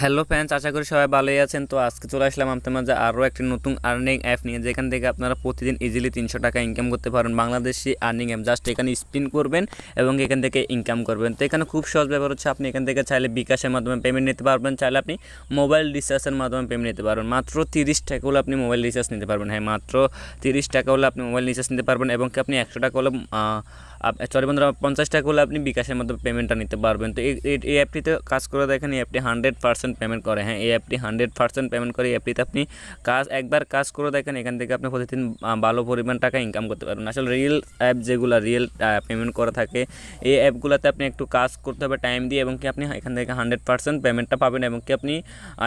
hello fans আশা করি সবাই ভালোই আছেন তো আজকে চলে আসলাম আপনার মাঝে আরও একটি নতুন আর্নিং অ্যাপ নিয়ে যেখান থেকে আপনারা প্রতিদিন ইজিলি তিনশো টাকা ইনকাম করতে পারেন বাংলাদেশি আর্নিং অ্যাপ জাস্ট এখানে স্পিন করবেন এবং এখান থেকে ইনকাম করবেন তো এখানে খুব সহজ ব্যাপার হচ্ছে আপনি এখান থেকে চাইলে বিকাশের মাধ্যমে পেমেন্ট নিতে পারবেন চাইলে আপনি মোবাইল রিচার্জের মাধ্যমে পেমেন্ট নিতে পারবেন মাত্র তিরিশ টাকা হলে আপনি মোবাইল রিচার্জ নিতে পারবেন হ্যাঁ মাত্র তিরিশ টাকা হলে আপনি মোবাইল রিচার্জ নিতে পারবেন এবং কি আপনি একশো টাকা হলে সরি বন্ধুরা পঞ্চাশ টাকা হলে আপনি বিকাশের মধ্যে পেমেন্টটা নিতে পারবেন তো এই অ্যাপটিতে কাজ করে দেখেন এই অ্যাপটি হান্ড্রেড পার্সেন্ট পেমেন্ট করে হ্যাঁ এই অ্যাপটি হান্ড্রেড পার্সেন্ট পেমেন্ট করে এই অ্যাপটিতে আপনি কাজ একবার কাজ করে দেখেন এখান থেকে আপনি প্রতিদিন ভালো পরিমাণ টাকা ইনকাম করতে পারবেন আসলে রিয়েল অ্যাপ যেগুলো রিয়েল পেমেন্ট করা থাকে এই অ্যাপগুলোতে আপনি একটু কাজ করতে হবে টাইম দিয়ে এবং কি আপনি এখান থেকে হান্ড্রেড পার্সেন্ট পেমেন্টটা পাবেন এবং কি আপনি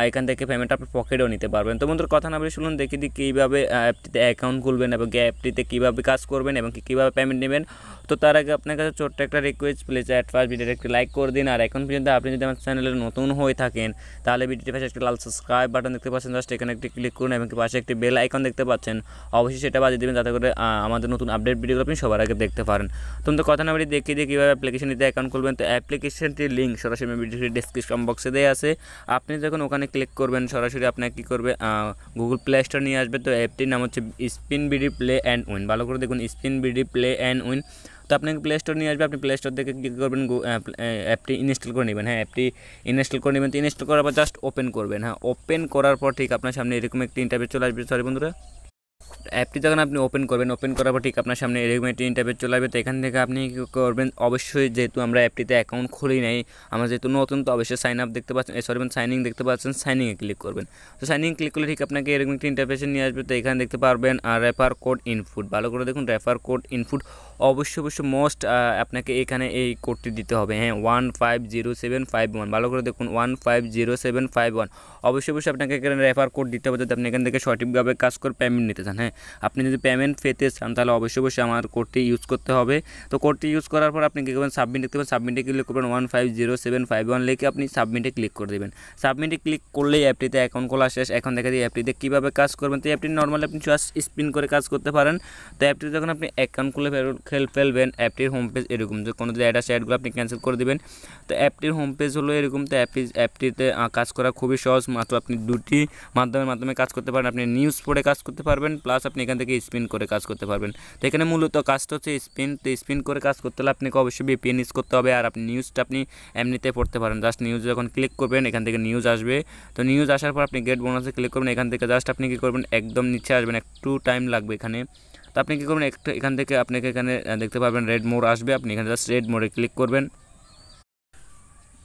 এখান থেকে পেমেন্টটা আপনি পকেটেও নিতে পারবেন তো বন্ধুর কথা না বলে শুনুন দেখি দিই কীভাবে অ্যাপটিতে অ্যাকাউন্ট খুলবেন এবং অ্যাপটিতে কীভাবে কাজ করবেন এবং কীভাবে পেমেন্ট নেবেন তো তার আগে আপনার কাছে ছোট্ট একটা রিকোয়েস্ট প্লিজ অ্যাট ফার্স্ট ভিডিওটা একটু লাইক করে দিন আর এখন পর্যন্ত আপনি যদি আমার চ্যানেলে নতুন হয়ে থাকেন তাহলে ভিডিওটি পাশে একটি লাল সাবস্ক্রাইব বাটন দেখতে পাচ্ছেন জাস্ট এখানে একটি ক্লিক করুন এবং পাশে একটি বেল আইকন দেখতে পাচ্ছেন অবশ্যই সেটা বাজিয়ে দেবেন যাতে করে আমাদের নতুন আপডেট ভিডিওগুলো আপনি সবার আগে দেখতে পারেন তো কথা না বলি দেখিয়ে দিয়ে কীভাবে দিতে অ্যাকাউন্ট খুলবেন তো অ্যাপ্লিকেশনটির লিঙ্ক সরাসরি ভিডিওটি ডিসক্রিপশন বক্সে দেওয়া আছে আপনি যখন ওখানে ক্লিক করবেন সরাসরি আপনার কী করবে গুগল প্লে স্টোর নিয়ে আসবে তো অ্যাপটির নাম হচ্ছে spin BD play and win ভালো করে দেখুন spin BD play and win তো আপনি প্লে স্টোর নিয়ে আসবে আপনি প্লে স্টোর থেকে কী করবেন অ্যাপটি ইনস্টল করে নেবেন হ্যাঁ অ্যাপটি ইনস্টল করে নেবেন তো ইনস্টল করার পর জাস্ট ওপেন করবেন হ্যাঁ ওপেন করার পর ঠিক আপনার সামনে এরকম একটি ইন্টারভিউ চলে আসবে সরি বন্ধুরা অ্যাপটি যখন আপনি ওপেন করবেন ওপেন করার পর ঠিক আপনার সামনে এরকম একটি ইন্টারভিউ চলে আসবে তো এখান থেকে আপনি কী করবেন অবশ্যই যেহেতু আমরা অ্যাপটিতে অ্যাকাউন্ট খুলি নাই আমরা যেহেতু নতুন তো অবশ্যই সাইন আপ দেখতে পাচ্ছেন সরি সাইন সাইনিং দেখতে পাচ্ছেন সাইনিংয়ে ক্লিক করবেন তো সাইনিং ক্লিক করলে ঠিক আপনাকে এরকম একটি ইন্টারভেশন নিয়ে আসবে তো এখানে দেখতে পারবেন রেফার কোড ইনপুট ভালো করে দেখুন রেফার কোড ইনপুট অবশ্যই অবশ্যই মোস্ট আপনাকে এখানে এই কোডটি দিতে হবে হ্যাঁ one five zero seven five one ভালো করে দেখুন one five zero seven five one অবশ্যই অবশ্যই আপনাকে এখানে রেফার কোড দিতে হবে যাতে আপনি এখান থেকে সঠিকভাবে কাজ করে পেমেন্ট নিতে চান হ্যাঁ আপনি যদি পেমেন্ট পেতে চান তাহলে অবশ্যই অবশ্যই আমার কোডটি ইউজ করতে হবে তো কোডটি ইউজ করার পর আপনি কী করবেন সাবমিট দেখতে পাবেন সাবমিটে ক্লিক করবেন one five zero seven five one লিখে আপনি সাবমিটে ক্লিক করে দেবেন সাবমিটে ক্লিক করলেই অ্যাপটিতে অ্যাকাউন্ট খোলা শেষ এখন দেখা যায় অ্যাপটিতে কীভাবে কাজ করবেন তো অ্যাপটি নর্মালি আপনি জাস্ট স্পিন করে কাজ করতে পারেন তো অ্যাপটিতে যখন আপনি অ্যাকাউন্ট খুলে খেল ফেলবেন অ্যাপটির হোম পেজ এরকম যে কোনো যে অ্যাড আসে অ্যাডগুলো আপনি ক্যান্সেল করে দেবেন তো অ্যাপটির হোম পেজ হলো এরকম তো অ্যাপটি অ্যাপটিতে কাজ করা খুবই সহজ মাত্র আপনি দুটি মাধ্যমের মাধ্যমে কাজ করতে পারেন আপনি নিউজ পড়ে কাজ করতে পারবেন প্লাস আপনি এখান থেকে স্পিন করে কাজ করতে পারবেন তো এখানে মূলত কাজটা হচ্ছে স্পিন তো স্পিন করে কাজ করতে হলে আপনাকে অবশ্যই বিপিএন ইউজ করতে হবে আর আপনি নিউজটা আপনি এমনিতে পড়তে পারেন জাস্ট নিউজ যখন ক্লিক করবেন এখান থেকে নিউজ আসবে তো নিউজ আসার পর আপনি গেট বোনাসে ক্লিক করবেন এখান থেকে জাস্ট আপনি কী করবেন একদম নিচে আসবেন একটু টাইম লাগবে এখানে তো আপনি কী করবেন একটা এখান থেকে আপনাকে এখানে দেখতে পাবেন রেড মোড় আসবে আপনি এখানে জাস্ট রেড মোড়ে ক্লিক করবেন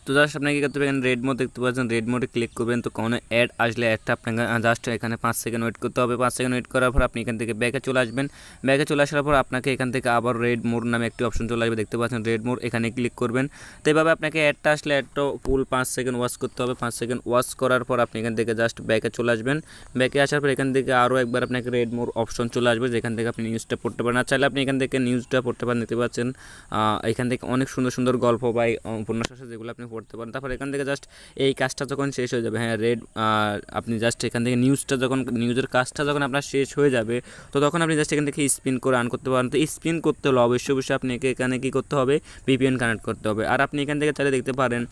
তো জাস্ট আপনাকে কী করতে পারেন রেড মোড দেখতে পাচ্ছেন রেড মোডে ক্লিক করবেন তো কোনো অ্যাড আসলে অ্যাডটা আপনাকে জাস্ট এখানে পাঁচ সেকেন্ড ওয়েট করতে হবে পাঁচ সেকেন্ড ওয়েট করার পর আপনি এখান থেকে ব্যাকে চলে আসবেন ব্যাকে চলে আসার পর আপনাকে এখান থেকে আবার রেড মোড নামে একটি অপশন চলে আসবে দেখতে পাচ্ছেন রেড মোড এখানে ক্লিক করবেন তো এভাবে আপনাকে অ্যাডটা আসলে অ্যাডটা ফুল পাঁচ সেকেন্ড ওয়াশ করতে হবে পাঁচ সেকেন্ড ওয়াশ করার পর আপনি এখান থেকে জাস্ট ব্যাকে চলে আসবেন ব্যাকে আসার পর এখান থেকে আরও একবার আপনাকে রেড মোড অপশন চলে আসবে যেখান থেকে আপনি নিউজটা পড়তে পারেন আর চাইলে আপনি এখান থেকে নিউজটা পড়তে পারেন দেখতে পাচ্ছেন এখান থেকে অনেক সুন্দর সুন্দর গল্প বা উপন্যাস আছে যেগুলো আপনি পড়তে পারেন তারপর এখান থেকে জাস্ট এই কাজটা যখন শেষ হয়ে যাবে হ্যাঁ রেড আপনি জাস্ট এখান থেকে নিউজটা যখন নিউজের কাজটা যখন আপনার শেষ হয়ে যাবে তো তখন আপনি জাস্ট এখান থেকে স্পিন করে আন করতে পারেন তো স্পিন করতে হলে অবশ্যই অবশ্যই আপনাকে এখানে কী করতে হবে ভিপিএন কানেক্ট করতে হবে আর আপনি এখান থেকে চাইলে দেখতে পারেন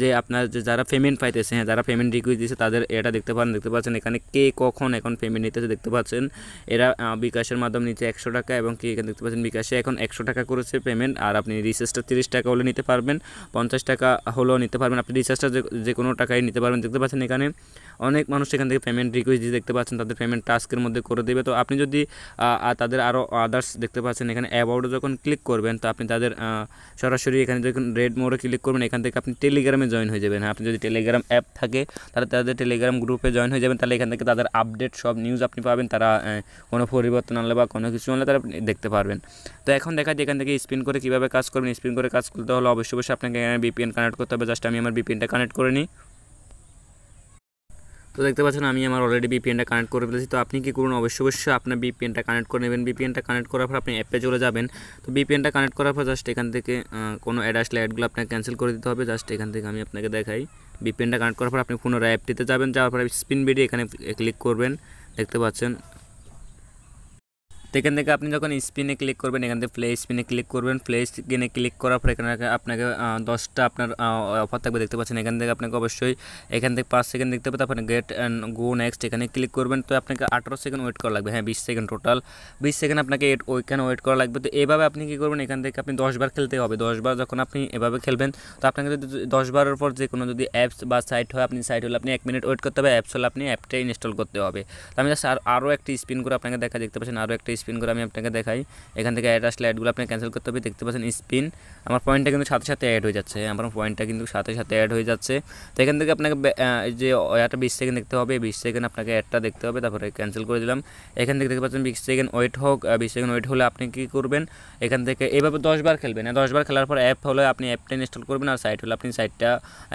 যে আপনার যে যারা পেমেন্ট পাইতেছে হ্যাঁ যারা পেমেন্ট রিকুয়েস্ট দিয়েছে তাদের এটা দেখতে পারেন দেখতে পাচ্ছেন এখানে কে কখন এখন পেমেন্ট নিতেছে দেখতে পাচ্ছেন এরা বিকাশের মাধ্যমে নিচে একশো টাকা এবং কে এখানে দেখতে পাচ্ছেন বিকাশে এখন একশো টাকা করেছে পেমেন্ট আর আপনি রিচার্জটা তিরিশ টাকা হলে নিতে পারবেন পঞ্চাশ টাকা হলেও নিতে পারবেন আপনি রিচার্জটা যে কোনো টাকায় নিতে পারবেন দেখতে পাচ্ছেন এখানে অনেক মানুষ এখান থেকে পেমেন্ট রিকোয়েস্ট দিয়ে দেখতে পাচ্ছেন তাদের পেমেন্ট টাস্কের মধ্যে করে দেবে তো আপনি যদি তাদের আরও আদার্স দেখতে পাচ্ছেন এখানে অ্যাবাউটে যখন ক্লিক করবেন তো আপনি তাদের সরাসরি এখানে যখন রেড মোড়ে ক্লিক করবেন এখান থেকে আপনি টেলিগ্রাম টেলিগ্রামে জয়েন হয়ে যাবেন হ্যাঁ আপনি যদি টেলিগ্রাম অ্যাপ থাকে তাহলে তাদের টেলিগ্রাম গ্রুপে জয়েন হয়ে যাবেন তাহলে এখান থেকে তাদের আপডেট সব নিউজ আপনি পাবেন তারা কোনো পরিবর্তন আনলে বা কোনো কিছু আনলে তারা দেখতে পারবেন তো এখন দেখা যায় এখান থেকে স্পিন করে কীভাবে কাজ করবেন স্পিন করে কাজ করতে হলে অবশ্যই অবশ্যই আপনাকে বিপিএন কানেক্ট করতে হবে জাস্ট আমি আমার বিপিএনটা কানেক্ট করে নিই তো দেখতে পাচ্ছেন আমি আমার অলরেডি বিপিএনটা কানেক্ট করে ফেলেছি তো আপনি কি করুন অবশ্যই অবশ্যই আপনার বিপিএনটা কানেক্ট করে নেবেন বিপিএনটা কানেক্ট করার পর আপনি অ্যাপে চলে যাবেন তো বিপিএনটা কানেক্ট করার পর জাস্ট এখান থেকে কোনো অ্যাড আসলে অ্যাডগুলো আপনাকে ক্যান্সেল করে দিতে হবে জাস্ট এখান থেকে আমি আপনাকে দেখাই বিপিএনটা কানেক্ট করার পর আপনি পুনরায় অ্যাপটিতে যাবেন যাওয়ার পর স্পিন বেরিয়ে এখানে ক্লিক করবেন দেখতে পাচ্ছেন তো এখান থেকে আপনি যখন স্পিনে ক্লিক করবেন এখান থেকে প্লে স্পিনে ক্লিক করবেন প্লে স্পিনে ক্লিক করার পর এখানে আপনাকে দশটা আপনার অফার থাকবে দেখতে পাচ্ছেন এখান থেকে আপনাকে অবশ্যই এখান থেকে পাঁচ সেকেন্ড দেখতে পাবেন আপনি গেট অ্যান্ড গো নেক্সট এখানে ক্লিক করবেন তো আপনাকে আঠারো সেকেন্ড ওয়েট করা লাগবে হ্যাঁ বিশ সেকেন্ড টোটাল বিশ সেকেন্ড আপনাকে ওইখানে ওয়েট করা লাগবে তো এভাবে আপনি কী করবেন এখান থেকে আপনি দশবার খেলতে হবে দশবার যখন আপনি এভাবে খেলবেন তো আপনাকে যদি দশবারের পর যে কোনো যদি অ্যাপস বা সাইট হয় আপনি সাইট হলে আপনি এক মিনিট ওয়েট করতে হবে অ্যাপস হলে আপনি অ্যাপটা ইনস্টল করতে হবে তো আমি জাস্ট আরও একটি স্পিন করে আপনাকে দেখা দেখতে পাচ্ছেন আরও একটি স্পিন করে আমি আপনাকে দেখাই এখান থেকে অ্যাড আসলে অ্যাডগুলো আপনি ক্যান্সেল করতে হবে দেখতে পাচ্ছেন স্পিন আমার পয়েন্টটা কিন্তু সাথে সাথে অ্যাড হয়ে যাচ্ছে আমার পয়েন্টটা কিন্তু সাথে সাথে অ্যাড হয়ে যাচ্ছে তো এখান থেকে আপনাকে যে একটা বিশ সেকেন্ড দেখতে হবে বিশ সেকেন্ড আপনাকে অ্যাডটা দেখতে হবে তারপরে ক্যান্সেল করে দিলাম এখান থেকে দেখতে পাচ্ছেন বিশ সেকেন্ড ওয়েট হোক বিশ সেকেন্ড ওয়েট হলে আপনি কি করবেন এখান থেকে এভাবে দশবার খেলবেন হ্যাঁ, দশবার খেলার পর অ্যাপ হলে আপনি অ্যাপটা ইনস্টল করবেন আর সাইট হলে আপনি সাইটটা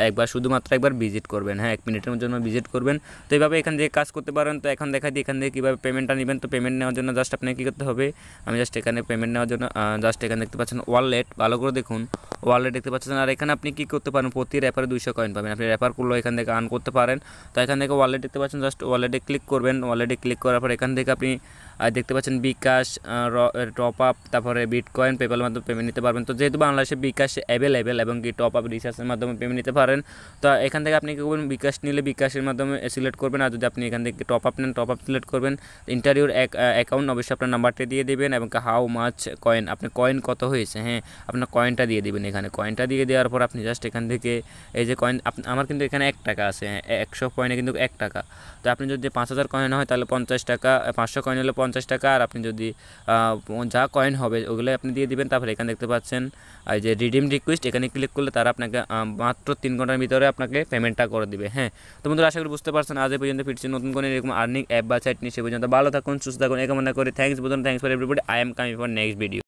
একবার শুধুমাত্র একবার ভিজিট করবেন হ্যাঁ এক মিনিটের জন্য ভিজিট করবেন তো এইভাবে এখান থেকে কাজ করতে পারেন তো এখন দেখা দিই এখান থেকে কীভাবে পেমেন্টটা নেবেন তো পেমেন্ট নেওয়ার জন্য জাস্ট আপনি কী করতে হবে আমি জাস্ট এখানে পেমেন্ট নেওয়ার জন্য জাস্ট এখানে দেখতে পাচ্ছেন ওয়ালেট ভালো করে দেখুন ওয়ালেট দেখতে পাচ্ছেন আর এখানে আপনি কী করতে পারেন প্রতি র্যাপারে দুইশো কয়েন পাবেন আপনি র্যাপার করলেও এখান থেকে আর্ন করতে পারেন তো এখান থেকে ওয়ালেট দেখতে পাচ্ছেন জাস্ট ওয়ালেটে ক্লিক করবেন ওয়ালেটে ক্লিক করার পর এখান থেকে আপনি দেখতে পাচ্ছেন বিকাশ টপ আপ তারপরে বিট কয়েন পেপালের মাধ্যমে পেমেন্ট নিতে পারবেন তো যেহেতু বাংলাদেশে বিকাশ অ্যাভেলেবেল এবং কি টপ আপ রিচার্জের মাধ্যমে পেমেন্ট নিতে পারেন তো এখান থেকে আপনি কী করবেন বিকাশ নিলে বিকাশের মাধ্যমে সিলেক্ট করবেন আর যদি আপনি এখান থেকে টপ আপ নেন টপ আপ সিলেক্ট করবেন ইন্টারভিউর অ্যাকাউন্ট অবশ্যই আপনার নাম্বারটা দিয়ে দেবেন এবং হাউ মাছ কয়েন আপনি কয়েন কত হয়েছে হ্যাঁ আপনার কয়েনটা দিয়ে দেবেন এখানে কয়েনটা দিয়ে দেওয়ার পর আপনি জাস্ট এখান থেকে এই যে কয়েন আমার কিন্তু এখানে এক টাকা আছে হ্যাঁ একশো কয়েনে কিন্তু এক টাকা তো আপনি যদি পাঁচ হাজার কয়েন হয় তাহলে পঞ্চাশ টাকা পাঁচশো কয়েন হলে পঞ্চাশ টাকা আর আপনি যদি যা কয়েন হবে ওগুলো আপনি দিয়ে দিবেন তারপরে এখানে দেখতে পাচ্ছেন এই যে রিডিম রিকোয়েস্ট এখানে ক্লিক করলে তারা আপনাকে মাত্র তিন ঘন্টার ভিতরে আপনাকে পেমেন্টটা করে দিবে হ্যাঁ তো বন্ধুরা আশা করি বুঝতে পারছেন আজ পর্যন্ত ফিরছি নতুন কোনো এরকম আর্নিং অ্যাপ বা সাইট নিয়ে সে পর্যন্ত ভালো থাকুন সুস্থ থাকুন এখানে মনে করে thank thanks budhan thanks for everybody i am coming for next video